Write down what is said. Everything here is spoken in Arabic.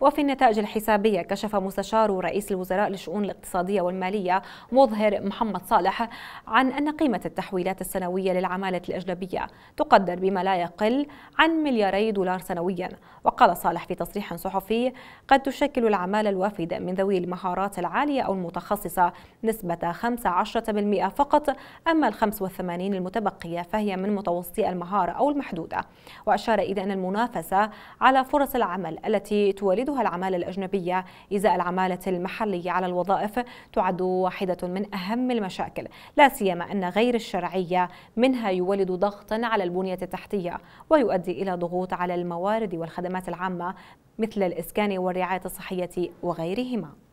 وفي النتائج الحسابية كشف مستشار رئيس الوزراء للشؤون الاقتصادية والمالية مظهر محمد صالح عن أن قيمة التحويلات السنوية للعمالة الأجنبية تقدر بما لا يقل عن ملياري دولار سنويا وقال صالح في تصريح صحفي قد تشكل العمالة الوافدة من ذوي المهارات العالية أو المتخصصة نسبة 15% فقط أما ال 85 المتبقية فهي من متوسطي المهارة أو المحدودة وأشار إلى أن المنافسة على فرص العمل التي تولد تشهدها العمالة الأجنبية إزاء العمالة المحلية على الوظائف تعد واحدة من أهم المشاكل لا سيما أن غير الشرعية منها يولد ضغطا على البنية التحتية ويؤدي إلى ضغوط على الموارد والخدمات العامة مثل الإسكان والرعاية الصحية وغيرهما